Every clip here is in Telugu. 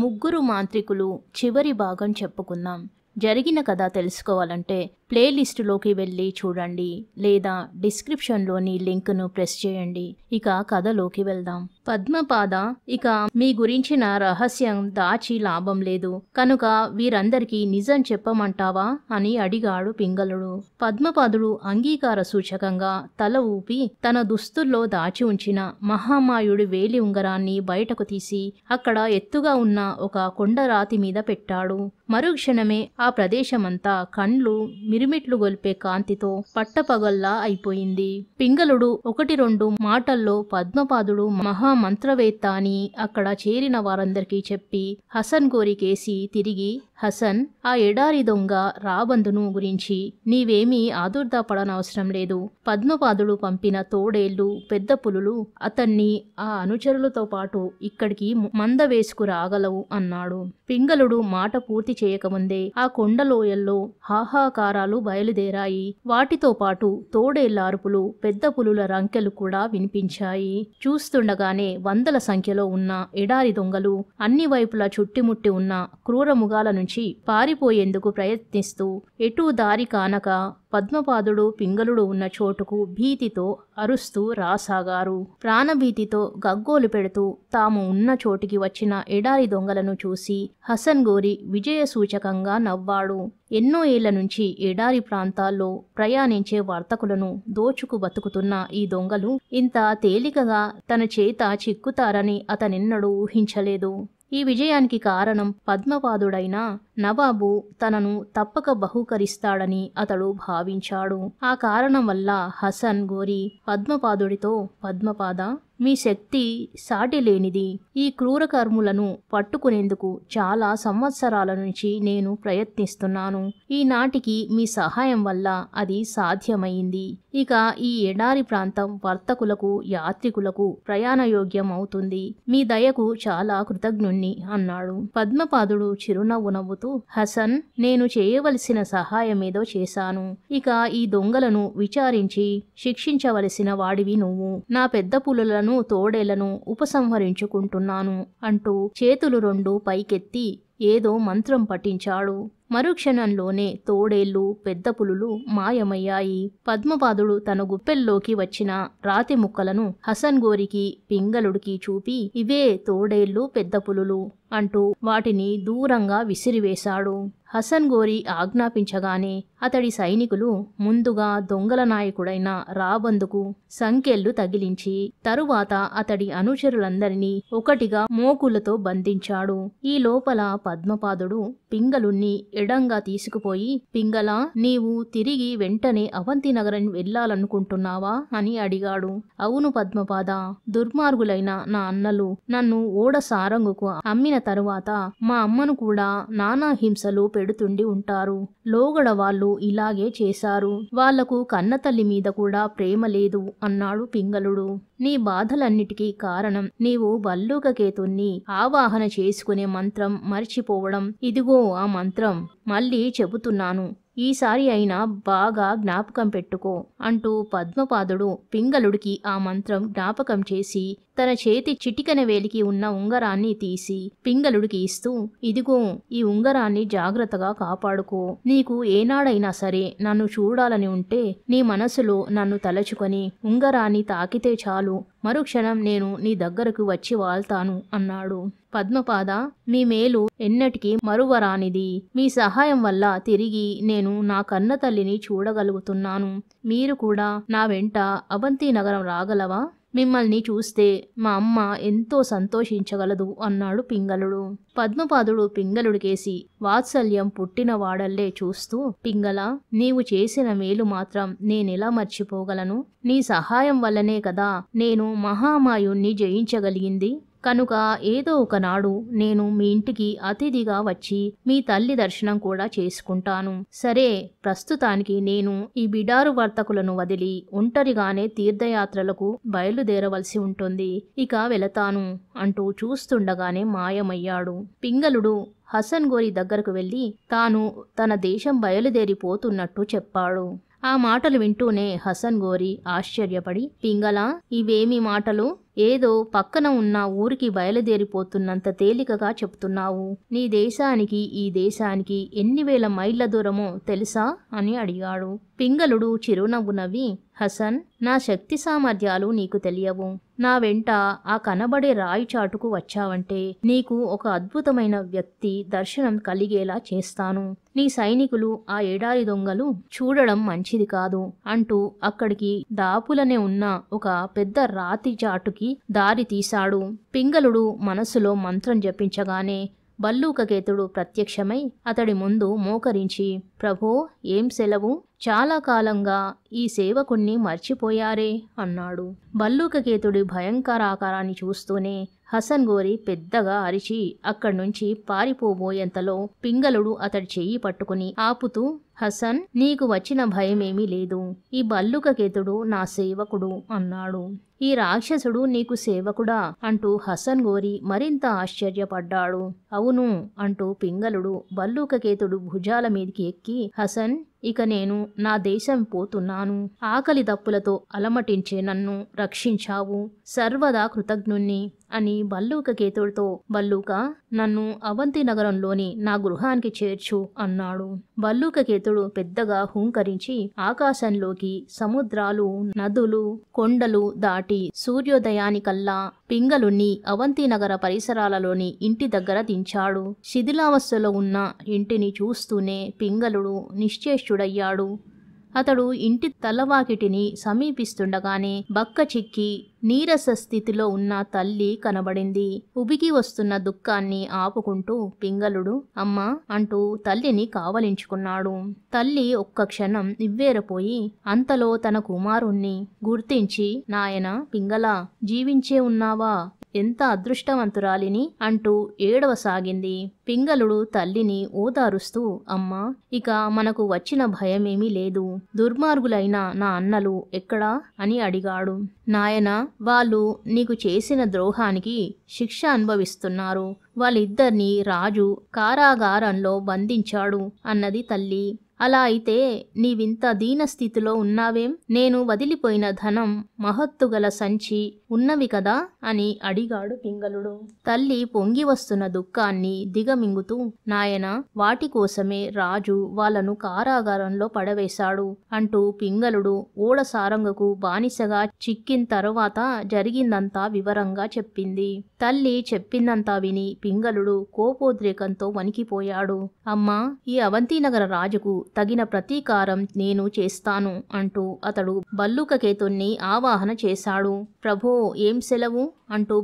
ముగ్గురు మాంత్రికులు చివరి భాగం చెప్పుకుందాం జరిగిన కథ తెలుసుకోవాలంటే ప్లేలిస్టులోకి వెళ్ళి చూడండి లేదా డిస్క్రిప్షన్లోని లింక్ను ప్రెస్ చేయండి ఇక కథలోకి వెళ్దాం పద్మపాద ఇక మీ గురించిన రహస్యం దాచి లాభం లేదు కనుక వీరందరికీ నిజం చెప్పమంటావా అని అడిగాడు పింగళుడు పద్మపాదుడు అంగీకార సూచకంగా తల ఊపి తన దుస్తుల్లో దాచి ఉంచిన మహామాయుడి వేలి ఉంగరాన్ని బయటకు తీసి అక్కడ ఎత్తుగా ఉన్న ఒక కొండరాతి మీద పెట్టాడు మరుక్షణమే ఆ ప్రదేశమంతా కండ్లు మిరుమిట్లు గొల్పే కాంతితో పట్టపగల్లా అయిపోయింది పింగళుడు ఒకటి రెండు మాటల్లో పద్మపాదుడు మహామంత్రవేత్త అని అక్కడ చేరిన వారందరికీ చెప్పి హసన్ కోరికేసి తిరిగి హసన్ ఆ ఎడారి దొంగ రాబందును గురించి నీవేమీ ఆదుర్దాపడనవసరం లేదు పద్మపాదుడు పంపిన తోడేళ్లు పెద్ద పులులు అతన్ని ఆ అనుచరులతో పాటు ఇక్కడికి మంద వేసుకు రాగలవు అన్నాడు పింగళుడు మాట పూర్తి చేయకముందే ఆ కొండలోయల్లో హాహాకారాలు బయలుదేరాయి వాటితో పాటు తోడేళ్లార్పులు పెద్ద పులుల రంకెలు కూడా వినిపించాయి చూస్తుండగానే వందల సంఖ్యలో ఉన్న ఎడారి దొంగలు అన్ని వైపులా చుట్టిముట్టి ఉన్న క్రూరముగాల నుంచి నుంచి పారిపోయేందుకు ప్రయత్నిస్తూ ఎటూ దారి కానక పద్మపాదుడు పింగళుడు ఉన్న చోటుకు భీతితో అరుస్తూ రాసాగారు ప్రాణభీతితో గగ్గోలు పెడుతూ తాము ఉన్న చోటికి వచ్చిన ఎడారి దొంగలను చూసి హసన్ గోరి విజయ సూచకంగా నవ్వాడు ఎన్నో ఏళ్ల నుంచి ఎడారి ప్రాంతాల్లో ప్రయాణించే వర్తకులను దోచుకు బతుకుతున్న ఈ దొంగలు ఇంత తేలికగా తన చేత చిక్కుతారని అతనెన్నడూ ఊహించలేదు ఈ విజయానికి కారణం పద్మపాదుడైన నవాబు తనను తప్పక బహూకరిస్తాడని అతడు భావించాడు ఆ కారణం వల్ల హసన్ గోరి పద్మపాదుడితో పద్మపాద మీ శక్తి సాటి లేనిది ఈ క్రూరకర్ములను పట్టుకునేందుకు చాలా సంవత్సరాల నుంచి నేను ప్రయత్నిస్తున్నాను ఈనాటికి మీ సహాయం వల్ల అది సాధ్యమైంది ఇక ఈ ఎడారి ప్రాంతం వర్తకులకు యాత్రికులకు ప్రయాణయోగ్యం అవుతుంది మీ దయకు చాలా కృతజ్ఞుణ్ణి అన్నాడు పద్మపాదుడు చిరునవ్వు నవ్వుతూ హసన్ నేను చేయవలసిన సహాయమేదో చేశాను ఇక ఈ దొంగలను విచారించి శిక్షించవలసిన వాడివి నువ్వు నా పెద్ద పులులను తోడేలను ఉపసంహరించుకుంటున్నాను అంటూ చేతులు రెండు పైకెత్తి ఏదో మంత్రం పఠించాడు మరుక్షణంలోనే తోడేళ్ళు పెద్ద పులులు మాయమయ్యాయి పద్మపాదుడు తన గుప్పెల్లోకి వచ్చిన రాతి ముక్కలను హసన్ గోరికి పింగళుడికి చూపి ఇవే తోడేళ్ళు పెద్ద పులులు అంటూ వాటిని దూరంగా విసిరివేశాడు హసన్ గోరి ఆజ్ఞాపించగానే అతడి సైనికులు ముందుగా దొంగల నాయకుడైన రాబందుకు సంకెళ్లు తగిలించి తరువాత అతడి అనుచరులందరినీ ఒకటిగా మోకులతో బంధించాడు ఈ లోపల పద్మపాదుడు పింగలుణ్ణి ఎడంగా తీసుకుపోయి పింగలా నీవు తిరిగి వెంటనే అవంతి నగరం వెళ్ళాలనుకుంటున్నావా అని అడిగాడు అవును పద్మపాద దుర్మార్గులైన నా అన్నలు నన్ను ఓడ సారంగుకు అమ్మిన తరువాత మా అమ్మను కూడా నానా హింసలు పెడుతుండి ఉంటారు లోగడ వాళ్ళు ఇలాగే చేశారు వాళ్లకు కన్నతల్లి మీద కూడా ప్రేమ లేదు అన్నాడు పింగళుడు నీ బాధలన్నిటికీ కారణం నీవు బల్లూకకేతుణ్ణి ఆవాహన చేసుకునే మంత్రం మర్చిపోవడం ఇదిగో ఆ మంత్రం మళ్ళీ చెబుతున్నాను ఈసారి అయినా బాగా జ్ఞాపకం పెట్టుకో అంటూ పద్మపాదుడు పింగళుడికి ఆ మంత్రం జ్ఞాపకం చేసి తన చేతి చిటికన వేలికి ఉన్న ఉంగరాన్ని తీసి పింగళుడికి ఇస్తూ ఇదిగో ఈ ఉంగరాన్ని జాగ్రత్తగా కాపాడుకో నీకు ఏనాడైనా సరే నన్ను చూడాలని ఉంటే నీ మనసులో నన్ను తలచుకొని ఉంగరాన్ని తాకితే చాలు మరుక్షణం నేను నీ దగ్గరకు వచ్చి వాల్తాను అన్నాడు పద్మపాద మీ మేలు ఎన్నటికీ మరువరానిది మీ సహాయం వల్ల తిరిగి నేను నా కన్న తల్లిని చూడగలుగుతున్నాను మీరు కూడా నా వెంట అవంతి నగరం రాగలవా మిమ్మల్ని చూస్తే మా అమ్మ ఎంతో సంతోషించగలదు అన్నాడు పింగళుడు పద్మపాదుడు పింగళుడికేసి వాత్సల్యం పుట్టిన వాడల్లే చూస్తూ పింగళ నీవు చేసిన మేలు మాత్రం నేనెలా మర్చిపోగలను నీ సహాయం వల్లనే కదా నేను మహామాయుణ్ణి జయించగలిగింది కనుక ఏదో ఒకనాడు నేను మీ ఇంటికి అతిథిగా వచ్చి మీ తల్లి దర్శనం కూడా చేసుకుంటాను సరే ప్రస్తుతానికి నేను ఈ బిడారు వర్తకులను వదిలి ఒంటరిగానే తీర్థయాత్రలకు బయలుదేరవలసి ఉంటుంది ఇక వెళతాను అంటూ చూస్తుండగానే మాయమయ్యాడు పింగలుడు హసన్ గోరి దగ్గరకు వెళ్ళి తాను తన దేశం బయలుదేరిపోతున్నట్టు చెప్పాడు ఆ మాటలు వింటూనే హసన్ గోరి ఆశ్చర్యపడి పింగలా ఇవేమి మాటలు ఏదో పక్కన ఉన్న ఊరికి బయలుదేరిపోతున్నంత తేలికగా చెప్తున్నావు నీ దేశానికి ఈ దేశానికి ఎన్ని వేల మైళ్ళ దూరమో తెలుసా అని అడిగాడు పింగళుడు చిరునవ్వు నవ్వి హసన్ నా శక్తి సామర్థ్యాలు నీకు తెలియవు నా వెంట ఆ కనబడే రాయి చాటుకు వచ్చావంటే నీకు ఒక అద్భుతమైన వ్యక్తి దర్శనం కలిగేలా చేస్తాను నీ సైనికులు ఆ ఏడారి దొంగలు చూడడం మంచిది కాదు అంటూ అక్కడికి దాపులనే ఉన్న ఒక పెద్ద రాతి చాటుకి దారి తీశాడు పింగళుడు మనసులో మంత్రం జపించగానే బల్లూకకేతుడు ప్రత్యక్షమై అతడి ముందు మోకరించి ప్రభో ఏం సెలవు చాలా కాలంగా ఈ సేవకుణ్ణి మర్చిపోయారే అన్నాడు భల్లూకకేతుడి భయంకర ఆకారాన్ని చూస్తూనే హసన్ గోరి పెద్దగా అరిచి అక్కడి నుంచి పారిపోబోయేంతలో పింగళుడు అతడి చెయ్యి పట్టుకుని ఆపుతూ హసన్ నీకు వచ్చిన భయమేమీ లేదు ఈ బల్లుకకేతుడు నా సేవకుడు అన్నాడు ఈ రాక్షసుడు నీకు సేవకుడా అంటూ హసన్ గోరి మరింత ఆశ్చర్యపడ్డాడు అవును అంటూ పింగళుడు బల్లూకకేతుడు భుజాల మీదకి ఎక్కి హసన్ ఇక నేను నా దేశం పోతున్నాను ఆకలి దప్పులతో అలమటించే నన్ను రక్షించావు సర్వదా కృతజ్ఞుణ్ణి అని బల్లూక కేతుడితో బల్లూక నన్ను అవంతి నగరంలోని నా గృహానికి చేర్చు అన్నాడు బల్లూక కేతుడు పెద్దగా హుంకరించి ఆకాశంలోకి సముద్రాలు నదులు కొండలు దాటి సూర్యోదయానికల్లా పింగలుణ్ణి అవంతి నగర పరిసరాలలోని ఇంటి దగ్గర దించాడు శిథిలావస్థలో ఉన్న ఇంటిని చూస్తూనే పింగలుడు నిశ్చేష్టుడయ్యాడు అతడు ఇంటి తలవాకిటిని సమీపిస్తుండగానే బక్క చిక్కి నీరస స్థితిలో ఉన్న తల్లి కనబడింది ఉబికి వస్తున్న దుఃఖాన్ని ఆపుకుంటూ పింగళుడు అమ్మా అంటూ తల్లిని కావలించుకున్నాడు తల్లి ఒక్క క్షణం ఇవ్వేరపోయి అంతలో తన కుమారుణ్ణి గుర్తించి నాయన పింగళ జీవించే ఉన్నావా ఎంత అదృష్టవంతురాలిని అంటూ ఏడవసాగింది పింగళుడు తల్లిని ఓదారుస్తూ అమ్మా ఇక మనకు వచ్చిన భయమేమీ లేదు దుర్మార్గులైన నా అన్నలు ఎక్కడా అని అడిగాడు నాయన వాళ్ళు నీకు చేసిన ద్రోహానికి శిక్ష అనుభవిస్తున్నారు వాళ్ళిద్దరినీ రాజు కారాగారంలో బంధించాడు అన్నది తల్లి అలా అయితే నీవింత దీనస్థితిలో ఉన్నావేం నేను వదిలిపోయిన ధనం మహత్తుగల సంచి ఉన్నవి కదా అని అడిగాడు పింగళుడు తల్లి పొంగి వస్తున్న దుఃఖాన్ని దిగమింగుతూ నాయన వాటి కోసమే రాజు వాళ్లను కారాగారంలో పడవేశాడు అంటూ పింగళుడు ఓడ సారంగకు బానిసగా చిక్కిన తరువాత జరిగిందంతా వివరంగా చెప్పింది తల్లి చెప్పిందంతా విని పింగళుడు కోపోద్రేకంతో వణికిపోయాడు అమ్మా ఈ అవంతినగర రాజుకు తగిన ప్రతీకారం నేను చేస్తాను అంటూ అతడు బల్లుకకేతుణ్ణి ఆవాహన చేశాడు ప్రభో ఏం సెలవు అంటూ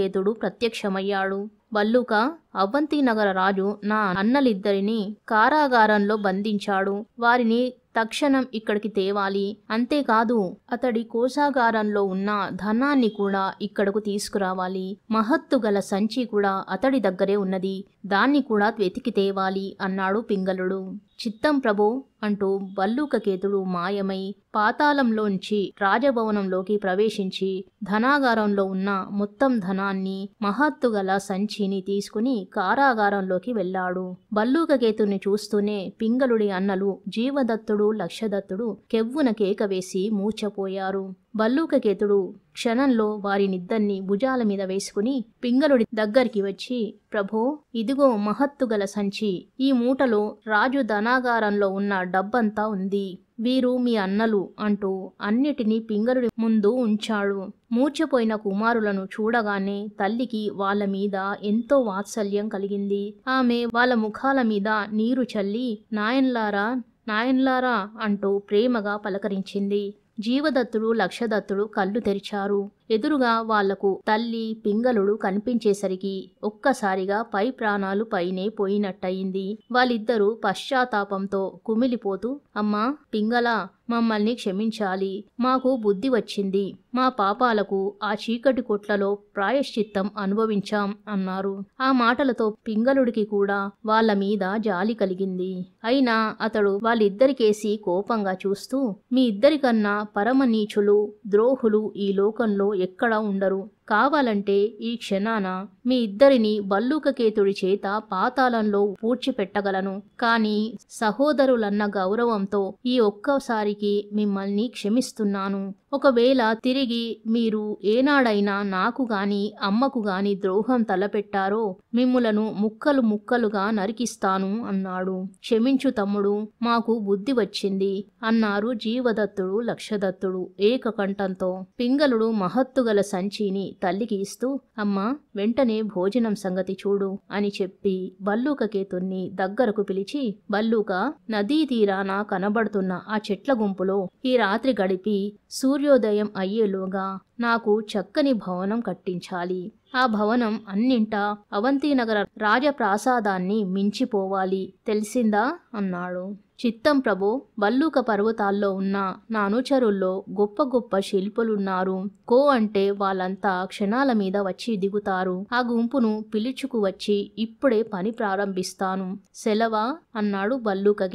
గేతుడు ప్రత్యక్షమయ్యాడు బల్లూక అవంతి నగర రాజు నా అన్నలిద్దరిని కారాగారంలో బంధించాడు వారిని తక్షణం ఇక్కడికి తేవాలి అంతేకాదు అతడి కోశాగారంలో ఉన్న ధనాన్ని కూడా ఇక్కడకు తీసుకురావాలి మహత్తు గల సంచి కూడా అతడి దగ్గరే ఉన్నది దాన్ని కూడా వెతికి తేవాలి అన్నాడు పింగళుడు చిత్తం ప్రభో అంటూ భల్లూకకేతుడు మాయమై పాతాళంలోంచి రాజభవనంలోకి ప్రవేశించి ధనాగారంలో ఉన్న మొత్తం ధనాన్ని మహత్తుగల సంచిని తీసుకుని కారాగారంలోకి వెళ్ళాడు భల్లూకకేతుని చూస్తూనే పింగళుడి అన్నలు జీవదత్తుడు లక్షదత్తుడు కెవ్వున కేక వేసి మూర్చపోయారు భల్లూకకేతుడు క్షణంలో వారి నిద్దర్ని భుజాల మీద వేసుకుని పింగళుడి దగ్గరికి వచ్చి ప్రభో ఇదిగో మహత్తుగల సంచి ఈ మూటలో రాజు ధనాగారంలో ఉన్న డబ్బంతా ఉంది వీరు మీ అన్నలు అంటూ అన్నిటినీ పింగళుడి ముందు ఉంచాడు మూర్చపోయిన కుమారులను చూడగానే తల్లికి వాళ్ళ మీద ఎంతో వాత్సల్యం కలిగింది ఆమె వాళ్ళ ముఖాల మీద నీరు చల్లి నాయన్లారా నాయన్లారా అంటూ ప్రేమగా పలకరించింది జీవదత్తుడు లక్షదత్తుడు కళ్ళు తెరిచారు ఎదురుగా వాళ్లకు తల్లి పింగళుడు కనిపించేసరికి ఒక్కసారిగా పై ప్రాణాలు పైనే పోయినట్టయింది వాళ్ళిద్దరూ పశ్చాత్తాపంతో కుమిలిపోతూ అమ్మా పింగళ మమ్మల్ని క్షమించాలి మాకు బుద్ధి వచ్చింది మా పాపాలకు ఆ చీకటి కొట్లలో ప్రాయశ్చిత్తం అనుభవించాం అన్నారు ఆ మాటలతో పింగళుడికి కూడా వాళ్ళ మీద జాలి కలిగింది అయినా అతడు వాళ్ళిద్దరికేసి కోపంగా చూస్తూ మీ ఇద్దరికన్నా పరమ నీచులు ద్రోహులు ఈ లోకంలో ఎక్కడ ఉండరు కావాలంటే ఈ క్షణాన మీ ఇద్దరిని బల్లూకకేతుడి చేత పాతాళంలో పూడ్చిపెట్టగలను కాని సహోదరులన్న గౌరవంతో ఈ ఒక్కసారికి మిమ్మల్ని క్షమిస్తున్నాను ఒకవేళ తిరిగి మీరు ఏనాడైనా నాకు గాని అమ్మకు గాని ద్రోహం తలపెట్టారో మిమ్ములను ముక్కలు ముక్కలుగా నరికిస్తాను అన్నాడు క్షమించు తమ్ముడు మాకు బుద్ధి వచ్చింది అన్నారు జీవదత్తుడు లక్షదత్తుడు ఏకకంఠంతో పింగళుడు మహత్తుగల సంచిని తల్లికి ఇస్తూ అమ్మా వెంటనే భోజనం సంగతి చూడు అని చెప్పి బల్లూక కేతుణ్ణి దగ్గరకు పిలిచి బల్లూక నదీ తీరాన కనబడుతున్న ఆ చెట్ల గుంపులో ఈ రాత్రి గడిపి సూర్యోదయం అయ్యేలోగా నాకు చక్కని భవనం కట్టించాలి ఆ భవనం అన్నింటా అవంతినగర రాజప్రాసాదాన్ని మించిపోవాలి తెలిసిందా అన్నాడు చిత్తం ప్రభు బల్లూక పర్వతాల్లో ఉన్న నా అనుచరుల్లో గొప్ప గొప్ప శిల్పులున్నారు కో అంటే వాళ్ళంతా క్షణాల మీద వచ్చి దిగుతారు ఆ గుంపును పిలుచుకు వచ్చి ఇప్పుడే పని ప్రారంభిస్తాను సెలవా అన్నాడు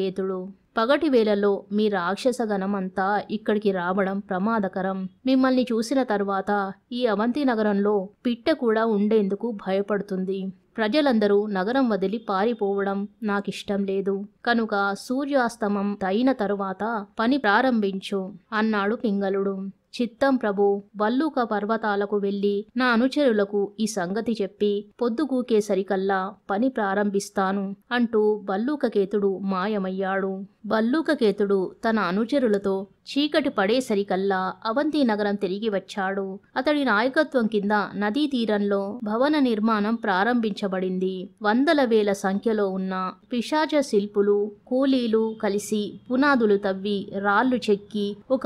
గేతుడు పగటి వేళల్లో మీ రాక్షసగణం అంతా ఇక్కడికి రావడం ప్రమాదకరం మిమ్మల్ని చూసిన తర్వాత ఈ అవంతి నగరంలో పిట్ట కూడా ఉండేందుకు భయపడుతుంది ప్రజలందరూ నగరం వదిలి పారిపోవడం నాకిష్టం లేదు కనుక సూర్యాస్తమం తగిన తరువాత పని ప్రారంభించు అన్నాడు పింగళుడు చిత్తం ప్రభు వల్లూక పర్వతాలకు వెళ్ళి నా అనుచరులకు ఈ సంగతి చెప్పి పొద్దుగూకేసరికల్లా పని ప్రారంభిస్తాను అంటూ వల్లూకకేతుడు మాయమయ్యాడు భల్లూకకేతుడు తన అనుచరులతో చీకటి పడేసరికల్లా అవంతి నగరం తిరిగి వచ్చాడు అతడి నాయకత్వం కింద నదీ తీరంలో భవన నిర్మాణం ప్రారంభించబడింది వందల వేల సంఖ్యలో ఉన్న పిశాచ శిల్పులు కూలీలు కలిసి పునాదులు తవ్వి రాళ్లు చెక్కి ఒక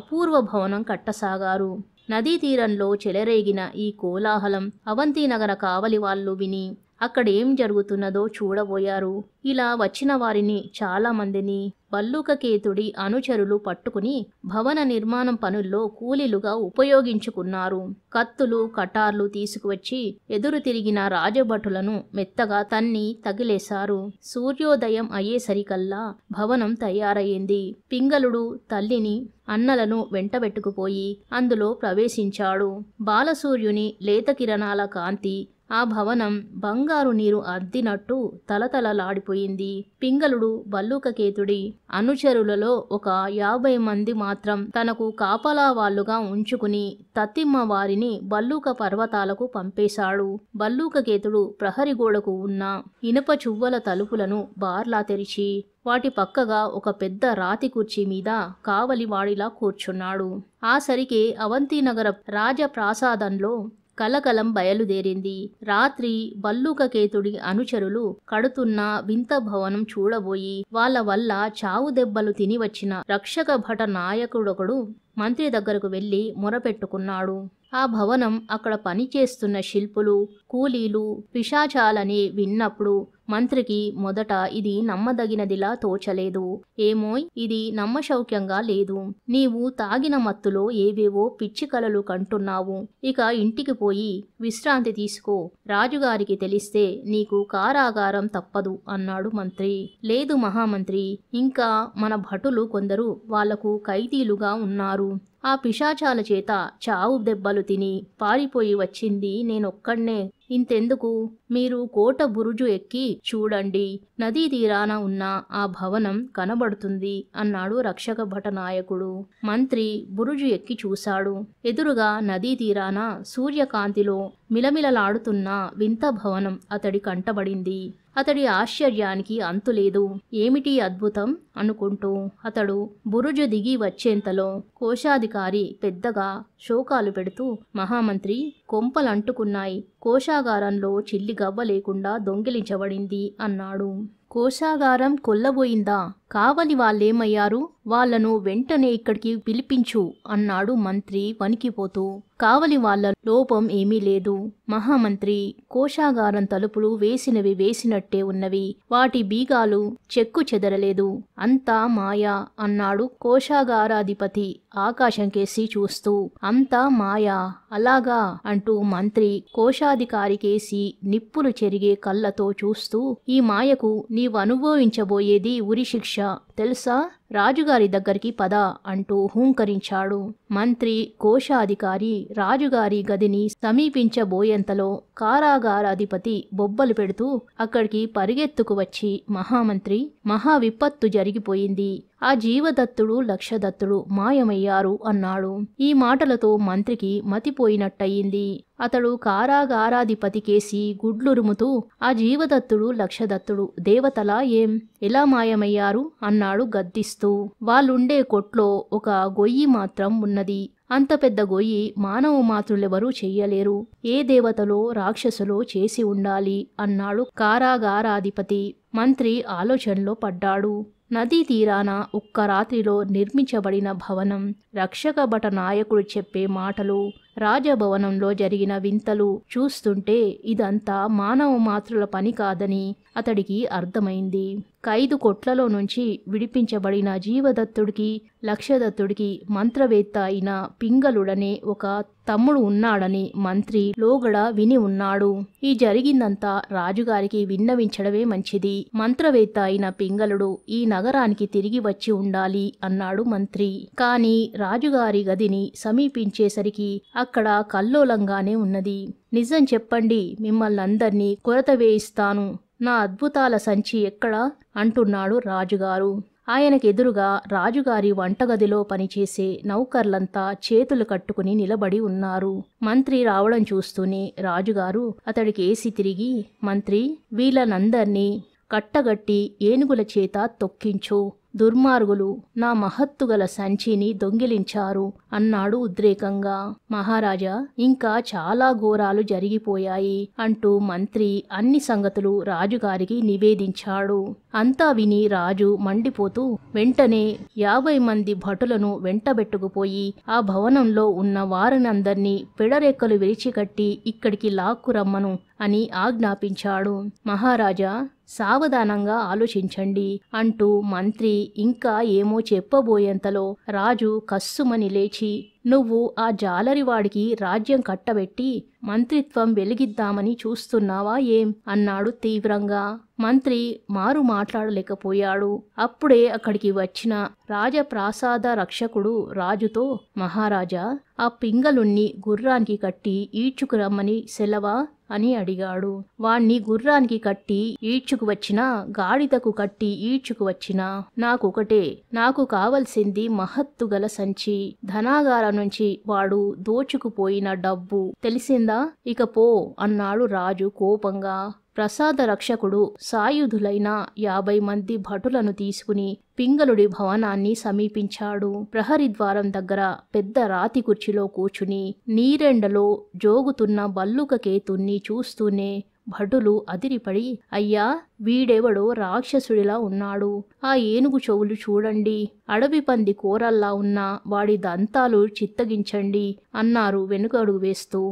అపూర్వ భవనం కట్టసాగారు నదీ తీరంలో చెలరేగిన ఈ కోలాహలం అవంతి నగర కావలి వాళ్ళు విని అక్కడ ఏం జరుగుతున్నదో చూడబోయారు ఇలా వచ్చిన వారిని చాలామందిని భల్లూకకేతుడి అనుచరులు పట్టుకుని భవన నిర్మాణం పనుల్లో కూలీలుగా ఉపయోగించుకున్నారు కత్తులు కటార్లు తీసుకువచ్చి ఎదురు తిరిగిన రాజభటులను మెత్తగా తన్ని తగిలేశారు సూర్యోదయం అయ్యేసరికల్లా భవనం తయారయ్యింది పింగళుడు తల్లిని అన్నలను వెంటబెట్టుకుపోయి అందులో ప్రవేశించాడు బాలసూర్యుని లేత కిరణాల కాంతి ఆ భవనం బంగారు నీరు అద్దినట్టు తలతలలాడిపోయింది పింగళుడు భల్లూకకేతుడి అనుచరులలో ఒక యాభై మంది మాత్రం తనకు కాపలా వాళ్లుగా ఉంచుకుని తత్తిమ్మ వారిని బల్లూక పర్వతాలకు పంపేశాడు భల్లూకకేతుడు ప్రహరి గోడకు ఉన్న ఇనుప చువ్వల తలుపులను బార్లా తెరిచి వాటి పక్కగా ఒక పెద్ద రాతి కుర్చీ మీద కావలివాడిలా కూర్చున్నాడు ఆ సరికే అవంతినగర రాజప్రాసాదంలో కలకలం బయలుదేరింది రాత్రి భల్లూకకేతుడి అనుచరులు కడుతున్న వింత భవనం చూడబోయి వాళ్ళ వల్ల చావు దెబ్బలు తిని వచ్చిన రక్షక భట నాయకుడొకడు మంత్రి దగ్గరకు వెళ్ళి మొరపెట్టుకున్నాడు ఆ భవనం అక్కడ పనిచేస్తున్న శిల్పులు కూలీలు పిశాచాలని విన్నప్పుడు మంత్రికి మొదట ఇది నమ్మదగినదిలా తోచలేదు ఏమోయ్ ఇది నమ్మశౌక్యంగా లేదు నీవు తాగిన మత్తులో ఏవేవో పిచ్చికలలు కంటున్నావు ఇక ఇంటికి పోయి విశ్రాంతి తీసుకో రాజుగారికి తెలిస్తే నీకు కారాగారం తప్పదు అన్నాడు మంత్రి లేదు మహామంత్రి ఇంకా మన భటులు కొందరు వాళ్లకు ఖైదీలుగా ఉన్నారు ఉన్నారు ఆ పిశాచాల చేత చావు దెబ్బలు తిని పారిపోయి వచ్చింది నేనొక్కడనే ఇంతెందుకు మీరు కోట బురుజు ఎక్కి చూడండి నదీ తీరాన ఉన్న ఆ భవనం కనబడుతుంది అన్నాడు రక్షక నాయకుడు మంత్రి బురుజు ఎక్కి చూశాడు ఎదురుగా నదీ తీరాన సూర్యకాంతిలో మిలమిలలాడుతున్న వింత భవనం అతడి కంటబడింది అతడి ఆశ్చర్యానికి అంతులేదు ఏమిటి అద్భుతం అనుకుంటూ అతడు బురుజు దిగి వచ్చేంతలో కోశాధికారి పెద్దగా శోకాలు పెడుతూ మహామంత్రి కొంపలంటుకున్నాయి కోశాగారంలో చిల్లి గవ్వ లేకుండా దొంగిలించబడింది అన్నాడు కోశాగారం కొల్లబోయిందా కావలి వాళ్ళేమయ్యారు వాళ్లను వెంటనే ఇక్కడికి పిలిపించు అన్నాడు మంత్రి వణికిపోతూ కావలి వాళ్ల లోపం ఏమీ లేదు మహామంత్రి కోశాగారం తలుపులు వేసినవి వేసినట్టే ఉన్నవి వాటి బీగాలు చెక్కు చెదరలేదు అంతా మాయా అన్నాడు కోశాగారాధిపతి ఆకాశంకేసి చూస్తూ అంతా మాయా అలాగా అంటూ మంత్రి కోశాధికారికేసి నిప్పులు చెరిగే కళ్ళతో చూస్తూ ఈ మాయకు నీవు అనుభవించబోయేది ఉరిశిక్ష తెలుసా రాజుగారి దగ్గరికి పద అంటూ హూంకరించాడు మంత్రి కోశాధికారి రాజుగారి గదిని సమీపించబోయేంతలో కారాగారాధిపతి బొబ్బలు పెడుతూ అక్కడికి పరిగెత్తుకు వచ్చి మహామంత్రి మహావిపత్తు జరిగిపోయింది ఆ జీవదత్తుడు లక్షదత్తుడు మాయమయ్యారు అన్నాడు ఈ మాటలతో మంత్రికి మతిపోయినట్టయింది అతడు కారాగారాధిపతి కేసి గుడ్లురుముతూ ఆ జీవదత్తుడు లక్షదత్తుడు దేవతలా ఏం ఎలా మాయమయ్యారు అన్నాడు గద్దిస్తూ కనిపిస్తూ వాళ్ళుండే కొట్లో ఒక గొయ్యి మాత్రం ఉన్నది అంత పెద్ద గొయ్యి మానవ మాతృలెవరూ చెయ్యలేరు ఏ దేవతలో రాక్షసులో చేసి ఉండాలి అన్నాడు కారాగారాధిపతి మంత్రి ఆలోచనలో పడ్డాడు నదీ తీరాన ఒక్క రాత్రిలో నిర్మించబడిన భవనం రక్షక భట నాయకుడు చెప్పే మాటలు రాజభవనంలో జరిగిన వింతలు చూస్తుంటే ఇదంతా మానవ మాతృల పని కాదని అతడికి అర్థమైంది ఖైదు కొట్లలో నుంచి విడిపించబడిన జీవదత్తుడికి లక్షదత్తుడికి మంత్రవేత్త అయిన పింగళుడనే ఒక తమ్ముడు ఉన్నాడని మంత్రి లోగడ విని ఉన్నాడు ఈ జరిగిందంతా రాజుగారికి విన్నవించడమే మంచిది మంత్రవేత్త అయిన పింగళుడు ఈ నగరానికి తిరిగి వచ్చి ఉండాలి అన్నాడు మంత్రి కాని రాజుగారి గదిని సమీపించేసరికి అక్కడ కల్లోలంగానే ఉన్నది నిజం చెప్పండి మిమ్మల్ని అందరినీ కొరత వేయిస్తాను నా అద్భుతాల సంచి ఎక్కడ అంటున్నాడు రాజుగారు ఆయనకెదురుగా రాజుగారి వంటగదిలో పనిచేసే నౌకర్లంతా చేతులు కట్టుకుని నిలబడి ఉన్నారు మంత్రి రావడం చూస్తూనే రాజుగారు అతడికి ఏసి తిరిగి మంత్రి వీళ్ళనందర్నీ కట్టగట్టి ఏనుగుల చేత తొక్కించు దుర్మార్గులు నా మహత్తుగల సంచిని దొంగిలించారు అన్నాడు ఉద్రేకంగా మహారాజా ఇంకా చాలా ఘోరాలు జరిగిపోయాయి అంటూ మంత్రి అన్ని సంగతులు రాజుగారికి నివేదించాడు అంతా విని రాజు మండిపోతూ వెంటనే యాభై మంది భటులను వెంటబెట్టుకుపోయి ఆ భవనంలో ఉన్న వారినందర్నీ పిడరెక్కలు విరిచికట్టి ఇక్కడికి లాక్కురమ్మను అని ఆజ్ఞాపించాడు మహారాజా సావధానంగా ఆలోచించండి అంటూ మంత్రి ఇంకా ఏమో చెప్పబోయేంతలో రాజు కస్సుమని లేచి నువ్వు ఆ జాలరివాడికి రాజ్యం కట్టబెట్టి మంత్రిత్వం వెలిగిద్దామని చూస్తున్నావా ఏం అన్నాడు తీవ్రంగా మంత్రి మారు మాట్లాడలేకపోయాడు అప్పుడే అక్కడికి వచ్చిన రాజప్రాసాద రక్షకుడు రాజుతో మహారాజా ఆ పింగలుణ్ణి గుర్రానికి కట్టి ఈడ్చుకురమ్మని సెలవా అని అడిగాడు వాణ్ణి గుర్రానికి కట్టి ఈడ్చుకు వచ్చినా గాడిదకు కట్టి ఈడ్చుకు వచ్చినా నాకొకటే నాకు కావలసింది మహత్తుగల సంచి ధనాగార నుంచి వాడు దోచుకుపోయిన డబ్బు తెలిసిందా అర్థమైందా ఇక పో అన్నాడు రాజు కోపంగా ప్రసాద రక్షకుడు సాయుధులైన యాభై మంది భటులను తీసుకుని పింగళుడి భవనాన్ని సమీపించాడు ప్రహరి ద్వారం దగ్గర పెద్ద రాతి కుర్చీలో కూర్చుని నీరెండలో జోగుతున్న బల్లుక కేతున్ని చూస్తూనే భటులు అదిరిపడి అయ్యా వీడెవడో రాక్షసుడిలా ఉన్నాడు ఆ ఏనుగు చెవులు చూడండి అడవి పంది కూరల్లా ఉన్న వాడి దంతాలు చిత్తగించండి అన్నారు వెనుకడుగు వేస్తూ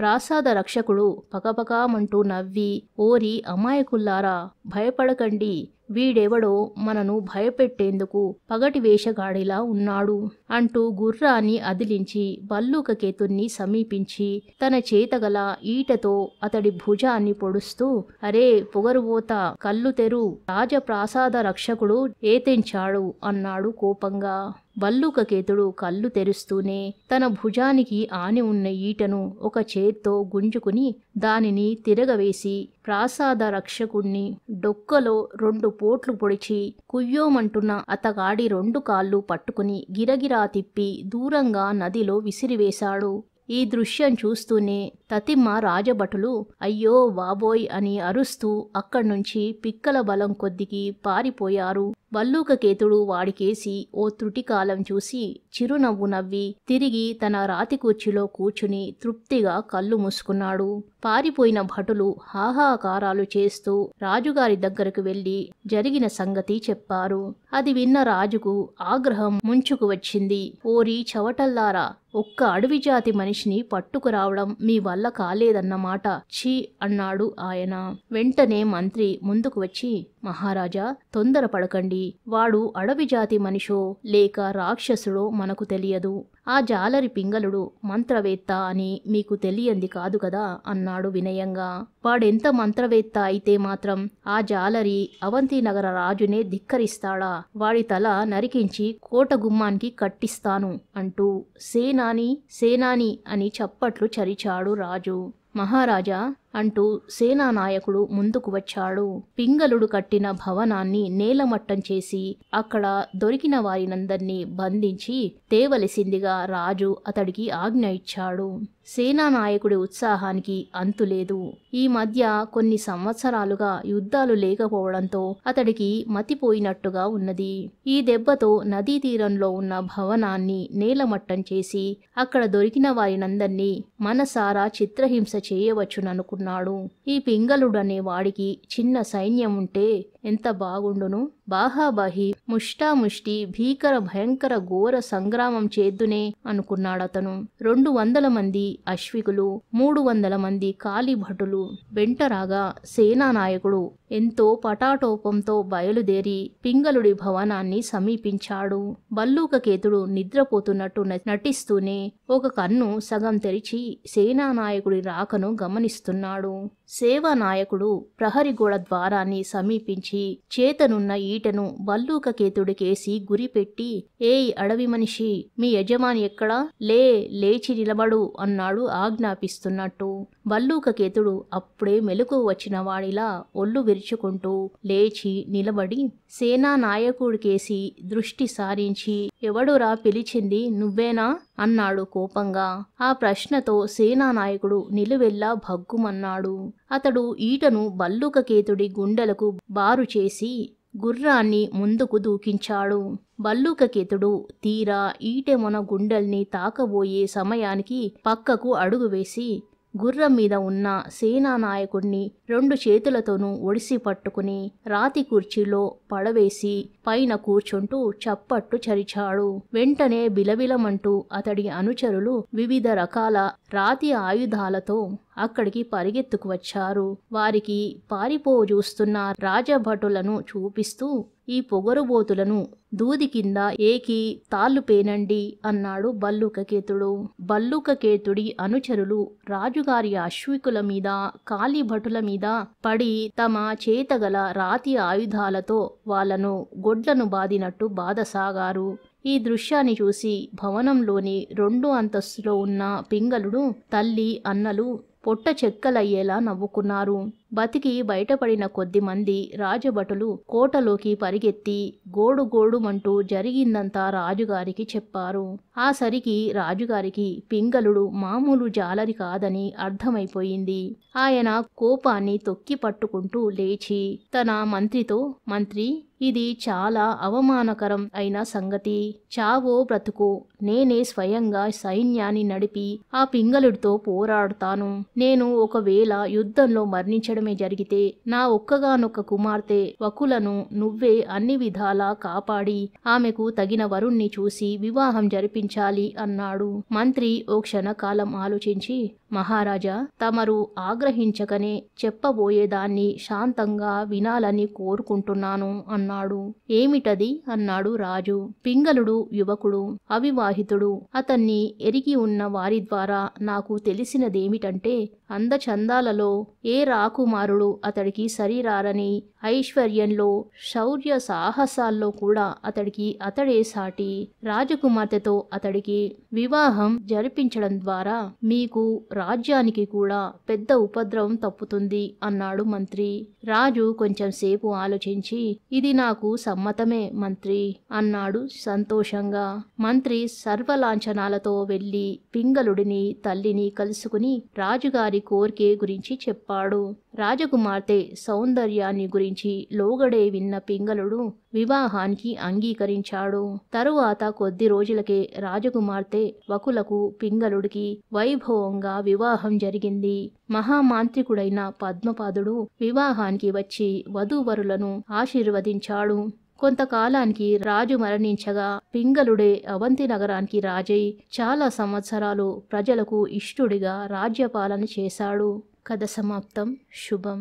ప్రాసాద రక్షకుడు పకపకామంటూ నవ్వి ఓరి అమాయకుల్లారా భయపడకండి వీడెవడో మనను భయపెట్టేందుకు పగటి వేషగాడిలా ఉన్నాడు అంటూ గుర్రాన్ని అదిలించి బల్లూకకేతుణ్ణి సమీపించి తన చేతగల ఈటతో అతడి భుజాన్ని పొడుస్తూ అరే పొగరువోత కళ్ళు తెరు రాజప్రాసాద రక్షకుడు ఏతెంచాడు అన్నాడు కోపంగా వల్లుకకేతుడు కళ్ళు తెరుస్తూనే తన భుజానికి ఆని ఉన్న ఈటను ఒక చేత్తో గుంజుకుని దానిని తిరగవేసి ప్రాసాద రక్షకుణ్ణి డొక్కలో రెండు పోట్లు పొడిచి కుయ్యోమంటున్న అతగాడి రెండు కాళ్ళు పట్టుకుని గిరగిరా తిప్పి దూరంగా నదిలో విసిరివేశాడు ఈ దృశ్యం చూస్తూనే తతిమ్మ రాజభటులు అయ్యో వాబోయ్ అని అరుస్తూ అక్కడ్నుంచి పిక్కల బలం కొద్దికి పారిపోయారు కేతుడు వాడికేసి ఓ త్రుటి కాలం చూసి చిరునవ్వు నవ్వి తిరిగి తన రాతి కుర్చీలో కూర్చుని తృప్తిగా కళ్ళు మూసుకున్నాడు పారిపోయిన భటులు హాహాకారాలు చేస్తూ రాజుగారి దగ్గరకు వెళ్లి జరిగిన సంగతి చెప్పారు అది విన్న రాజుకు ఆగ్రహం ముంచుకు వచ్చింది ఓరి చవటల్లారా ఒక్క అడవి జాతి మనిషిని పట్టుకురావడం మీ వల్ల కాలేదన్నమాట ఛీ అన్నాడు ఆయన వెంటనే మంత్రి ముందుకు వచ్చి మహారాజా తొందరపడకండి వాడు అడవి జాతి మనిషో లేక రాక్షసుడో మనకు తెలియదు ఆ జాలరి పింగళుడు మంత్రవేత్త అని మీకు తెలియంది కాదు కదా అన్నాడు వినయంగా వాడెంత మంత్రవేత్త అయితే మాత్రం ఆ జాలరి అవంతినగర రాజునే ధిక్కరిస్తాడా వాడి తల నరికించి కోట గుమ్మానికి కట్టిస్తాను అంటూ సేనాని సేనాని అని చప్పట్లు చరిచాడు రాజు మహారాజా అంటూ సేనానాయకుడు ముందుకు వచ్చాడు పింగళుడు కట్టిన భవనాన్ని నేలమట్టం చేసి అక్కడ దొరికిన వారినందర్నీ బంధించి తేవలసిందిగా రాజు అతడికి ఆజ్ఞ ఇచ్చాడు సేనానాయకుడి ఉత్సాహానికి అంతులేదు ఈ మధ్య కొన్ని సంవత్సరాలుగా యుద్ధాలు లేకపోవడంతో అతడికి మతిపోయినట్టుగా ఉన్నది ఈ దెబ్బతో నదీ తీరంలో ఉన్న భవనాన్ని నేలమట్టం చేసి అక్కడ దొరికిన వారినందర్నీ మనసారా చిత్రహింస చేయవచ్చుననుకున్నాడు ఈ పింగళుడనే వాడికి చిన్న సైన్యం ఉంటే ఎంత బాగుండును బాహాబాహి ముష్టాముష్టి భీకర భయంకర ఘోర సంగ్రామం చేద్దునే అనుకున్నాడతను రెండు వందల మంది అశ్వికులు మూడు వందల మంది కాలిభటులు వెంటరాగా సేనానాయకుడు ఎంతో పటాటోపంతో బయలుదేరి పింగళుడి భవనాన్ని సమీపించాడు బల్లూకకేతుడు నిద్రపోతున్నట్టు నటిస్తూనే ఒక కన్ను సగం తెరిచి సేనానాయకుడి రాకను గమనిస్తున్నాడు సేవానాయకుడు ప్రహరి గోడ ద్వారాన్ని సమీపించి చేతనున్న ఈ ఈటను భల్లూకకేతుడికేసి గురిపెట్టి ఏయ్ అడవి మనిషి మీ యజమాని ఎక్కడా లే లేచి నిలబడు అన్నాడు ఆజ్ఞాపిస్తున్నట్టు భల్లూకకేతుడు అప్పుడే మెలకు వచ్చిన వాడిలా ఒళ్ళు విరుచుకుంటూ లేచి నిలబడి సేనా నాయకుడికేసి దృష్టి సారించి ఎవడురా పిలిచింది నువ్వేనా అన్నాడు కోపంగా ఆ ప్రశ్నతో సేనానాయకుడు నిలువెల్లా భగ్గుమన్నాడు అతడు ఈటను బల్లుకకేతుడి గుండెలకు బారు చేసి గుర్రాన్ని ముందుకు దూకించాడు బల్లూకకేతుడు తీరా ఈటె మొన గుండెల్ని తాకబోయే సమయానికి పక్కకు అడుగువేసి గుర్రం మీద ఉన్న సేనా నాయకుడిని రెండు చేతులతోనూ ఒడిసి పట్టుకుని రాతి కుర్చీలో పడవేసి పైన కూర్చుంటూ చప్పట్టు చరిచాడు వెంటనే బిలబిలమంటూ అతడి అనుచరులు వివిధ రకాల రాతి ఆయుధాలతో అక్కడికి పరిగెత్తుకు వచ్చారు వారికి పారిపో చూస్తున్న రాజభటులను చూపిస్తూ ఈ పొగరుబోతులను దూది కింద ఏకి తాళ్ళు పేనండి అన్నాడు బల్లుకకేతుడు బల్లుకకేతుడి అనుచరులు రాజుగారి అశ్వికుల మీద కాలిభటుల మీద పడి తమ చేతగల రాతి ఆయుధాలతో వాళ్లను గొడ్లను బాదినట్టు బాధసాగారు ఈ దృశ్యాన్ని చూసి భవనంలోని రెండు అంతస్తులో ఉన్న పింగళుడు తల్లి అన్నలు పొట్ట చెక్కలయ్యేలా నవ్వుకున్నారు బతికి బయటపడిన కొద్దిమంది రాజభటులు కోటలోకి పరిగెత్తి గోడుగోడుమంటూ జరిగిందంతా రాజుగారికి చెప్పారు ఆ సరికి రాజుగారికి పింగళుడు మామూలు జాలరి కాదని అర్థమైపోయింది ఆయన కోపాన్ని తొక్కి పట్టుకుంటూ లేచి తన మంత్రితో మంత్రి ఇది చాలా అవమానకరం అయిన సంగతి చావో బ్రతుకు నేనే స్వయంగా సైన్యాన్ని నడిపి ఆ పింగళుడితో పోరాడుతాను నేను ఒకవేళ యుద్ధంలో మరణించ చేయడమే జరిగితే నా ఒక్కగానొక్క కుమార్తె వకులను నువ్వే అన్ని విధాలా కాపాడి ఆమెకు తగిన వరుణ్ణి చూసి వివాహం జరిపించాలి అన్నాడు మంత్రి ఓ క్షణకాలం ఆలోచించి మహారాజా తమరు ఆగ్రహించకనే చెప్పబోయేదాన్ని శాంతంగా వినాలని కోరుకుంటున్నాను అన్నాడు ఏమిటది అన్నాడు రాజు పింగళుడు యువకుడు అవివాహితుడు అతన్ని ఎరిగి ఉన్న వారి ద్వారా నాకు తెలిసినదేమిటంటే అందచందాలలో ఏ రాకు కుమారుడు అతడికి సరిరారని ఐశ్వర్యంలో శౌర్య సాహసాల్లో కూడా అతడికి అతడే సాటి రాజకుమార్తెతో అతడికి వివాహం జరిపించడం ద్వారా మీకు రాజ్యానికి కూడా పెద్ద ఉపద్రవం తప్పుతుంది అన్నాడు మంత్రి రాజు కొంచెం సేపు ఆలోచించి ఇది నాకు సమ్మతమే మంత్రి అన్నాడు సంతోషంగా మంత్రి సర్వలాంఛనాలతో వెళ్ళి పింగళుడిని తల్లిని కలుసుకుని రాజుగారి కోరికే గురించి చెప్పాడు రాజకుమార్తె సౌందర్యాన్ని గురించి గురించి లోగడే విన్న పింగళుడు వివాహానికి అంగీకరించాడు తరువాత కొద్ది రోజులకే రాజకుమార్తె వకులకు పింగళుడికి వైభవంగా వివాహం జరిగింది మహామాంత్రికుడైన పద్మపాదుడు వివాహానికి వచ్చి వధూవరులను ఆశీర్వదించాడు కొంతకాలానికి రాజు మరణించగా పింగళుడే అవంతి నగరానికి రాజై చాలా సంవత్సరాలు ప్రజలకు ఇష్టుడిగా రాజ్యపాలన చేశాడు కథ సమాప్తం శుభం